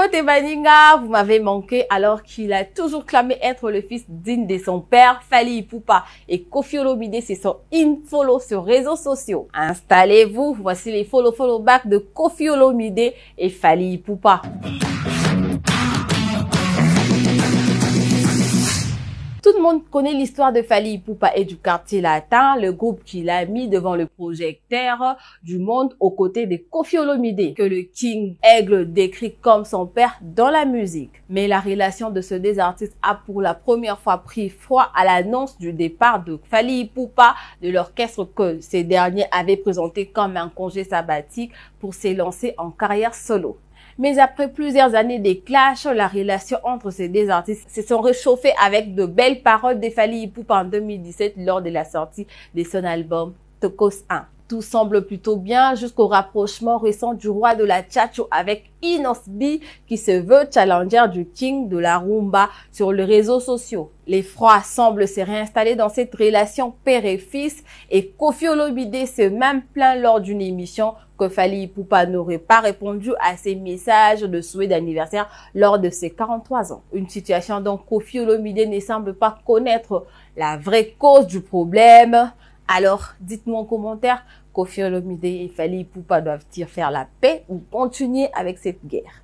Côté Baninga, vous m'avez manqué alors qu'il a toujours clamé être le fils digne de son père, Fali Ipupa. Et Kofi Olomide, c'est son in-follow sur réseaux sociaux. Installez-vous, voici les follow-follow back de Kofi Olomide et Fali Ipupa. le monde connaît l'histoire de Fali Poupa et du quartier latin, le groupe qui a mis devant le projecteur du monde aux côtés de Kofi Olomide, que le King Aigle décrit comme son père dans la musique. Mais la relation de ce deux artistes a pour la première fois pris froid à l'annonce du départ de Fali Poupa de l'orchestre que ces derniers avaient présenté comme un congé sabbatique pour s'élancer en carrière solo. Mais après plusieurs années de clash, la relation entre ces deux artistes se sont réchauffées avec de belles paroles Fali Hop en 2017 lors de la sortie de son album 1. Tout semble plutôt bien jusqu'au rapprochement récent du roi de la Chacho avec Inosbi qui se veut challenger du king de la rumba sur les réseaux sociaux. Les froids semblent se réinstaller dans cette relation père et fils et Kofi Olomide se même plaint lors d'une émission que Fali Poupa n'aurait pas répondu à ses messages de souhait d'anniversaire lors de ses 43 ans. Une situation dont Kofi Olomide ne semble pas connaître la vraie cause du problème, alors, dites-moi en commentaire, Kofi Olomide et Fali Poupa doivent-ils faire la paix ou continuer avec cette guerre